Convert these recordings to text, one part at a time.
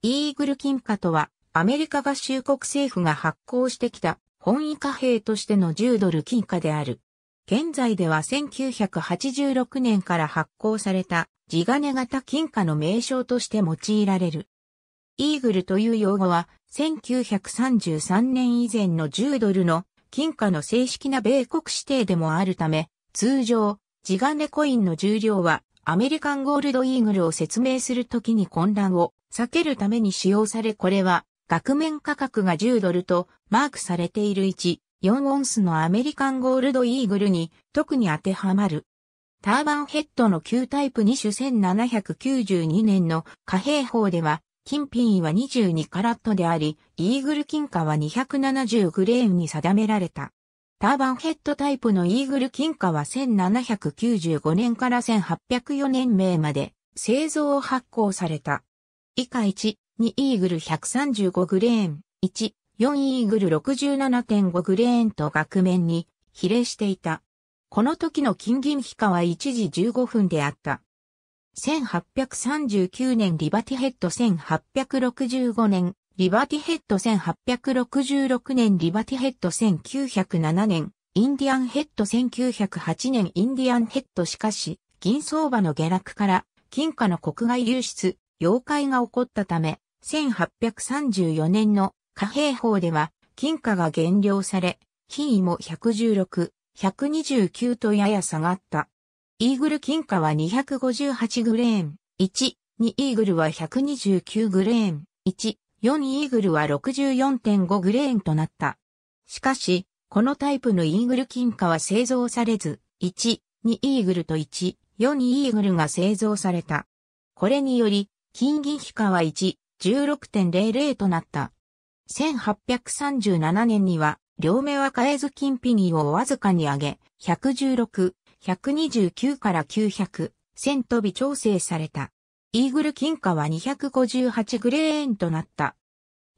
イーグル金貨とは、アメリカ合衆国政府が発行してきた本位貨幣としての10ドル金貨である。現在では1986年から発行された地金型金貨の名称として用いられる。イーグルという用語は1933年以前の10ドルの金貨の正式な米国指定でもあるため、通常、地金コインの重量はアメリカンゴールドイーグルを説明するときに混乱を避けるために使用されこれは額面価格が10ドルとマークされている1、4オンスのアメリカンゴールドイーグルに特に当てはまる。ターバンヘッドの旧タイプ2種1792年の貨幣法では、金品位は22カラットであり、イーグル金貨は270グレーンに定められた。ターバンヘッドタイプのイーグル金貨は1795年から1804年名まで製造を発行された。以下1、2イーグル135グレーン、1、4イーグル67.5グレーンと額面に比例していた。この時の金銀比価は1時15分であった。1839年リバティヘッド1865年リバティヘッド1866年、リバティヘッド1907年、インディアンヘッド1908年、インディアンヘッドしかし、銀相場の下落から、金貨の国外流出、妖怪が起こったため、1834年の貨幣法では、金貨が減量され、金位も116、129とやや下がった。イーグル金貨は258グレーン、1、2イーグルは129グレーン、1、4イーグルは64.5グレーンとなった。しかし、このタイプのイーグル金貨は製造されず、1、2イーグルと1、4イーグルが製造された。これにより、金銀比価は1、16.00となった。1837年には、両目は変えず金ピニーをわずかに上げ、116、129から900、1000飛び調整された。イーグル金貨は258グレーンとなった。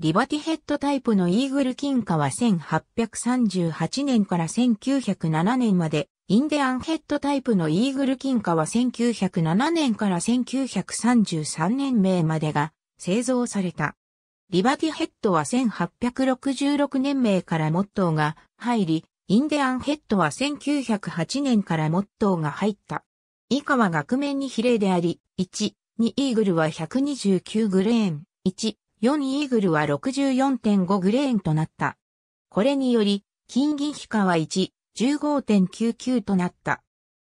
リバティヘッドタイプのイーグル金貨は1838年から1907年まで、インデアンヘッドタイプのイーグル金貨は1907年から1933年名までが製造された。リバティヘッドは1866年名からモットーが入り、インデアンヘッドは1908年からモットーが入った。以下は額面に比例であり、1、2イーグルは129グレーン、1、4イーグルは64.5グレーンとなった。これにより、金銀比価は1、15.99となった。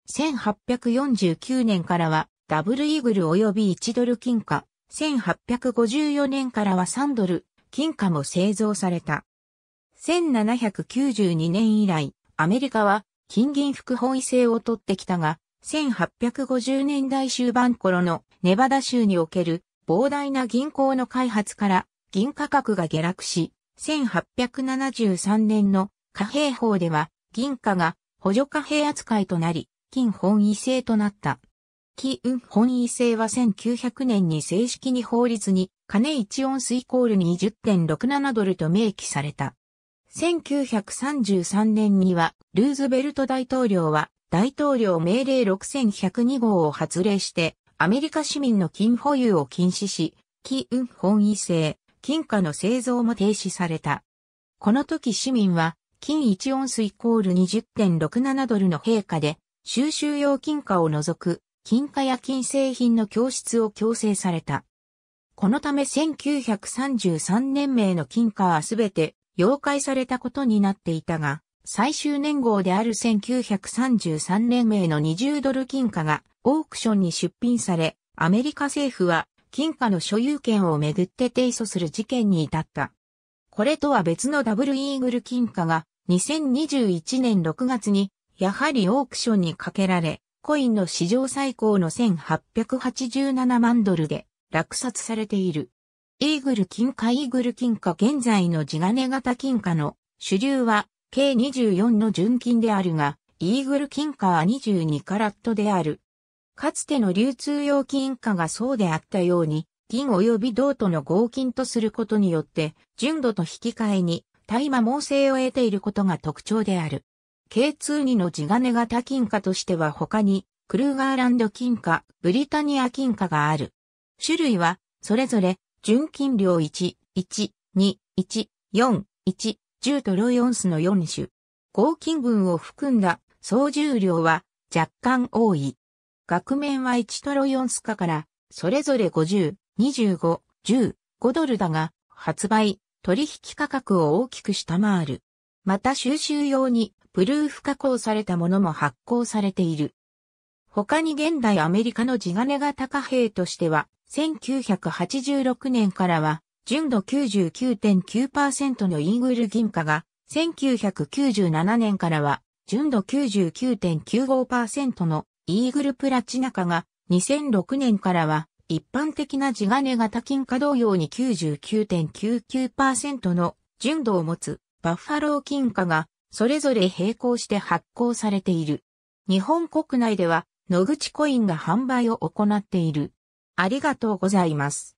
1849年からは、ダブルイーグル及び1ドル金貨、1854年からは3ドル、金貨も製造された。1792年以来、アメリカは金銀複本位制を取ってきたが、1850年代終盤頃のネバダ州における膨大な銀行の開発から銀価格が下落し、1873年の貨幣法では銀貨が補助貨幣扱いとなり、金本位制となった。金本位制は1900年に正式に法律に金1オンスイコール20.67ドルと明記された。1933年にはルーズベルト大統領は大統領命令6102号を発令して、アメリカ市民の金保有を禁止し、金運本位制、金貨の製造も停止された。この時市民は、金1オンスイコール20.67ドルの陛下で、収集用金貨を除く、金貨や金製品の供出を強制された。このため1933年名の金貨はすべて、溶解されたことになっていたが、最終年号である1933年名の20ドル金貨がオークションに出品され、アメリカ政府は金貨の所有権をめぐって提訴する事件に至った。これとは別のダブルイーグル金貨が2021年6月にやはりオークションにかけられ、コインの史上最高の1887万ドルで落札されている。イーグル金貨イーグル金貨現在の地金型金貨の主流は計24の純金であるが、イーグル金貨は22カラットである。かつての流通用金貨がそうであったように、銀及び銅との合金とすることによって、純度と引き換えに、大麻猛性を得ていることが特徴である。K22 の地金型金貨としては他に、クルーガーランド金貨、ブリタニア金貨がある。種類は、それぞれ、純金量1、1、2、1、4、1、10ロイオンスの4種。合金群を含んだ総重量は若干多い。額面は1トロイオンス化からそれぞれ50、25、10、5ドルだが発売、取引価格を大きく下回る。また収集用にプルーフ加工されたものも発行されている。他に現代アメリカの地金型貨幣としては、1986年からは純度99.9%のイーグル銀貨が、1997年からは、純度99.95%のイーグルプラチナ化が、2006年からは、一般的な地金型金貨同様に99.99%の純度を持つバッファロー金貨がそれぞれ並行して発行されている。日本国内では野口コインが販売を行っている。ありがとうございます。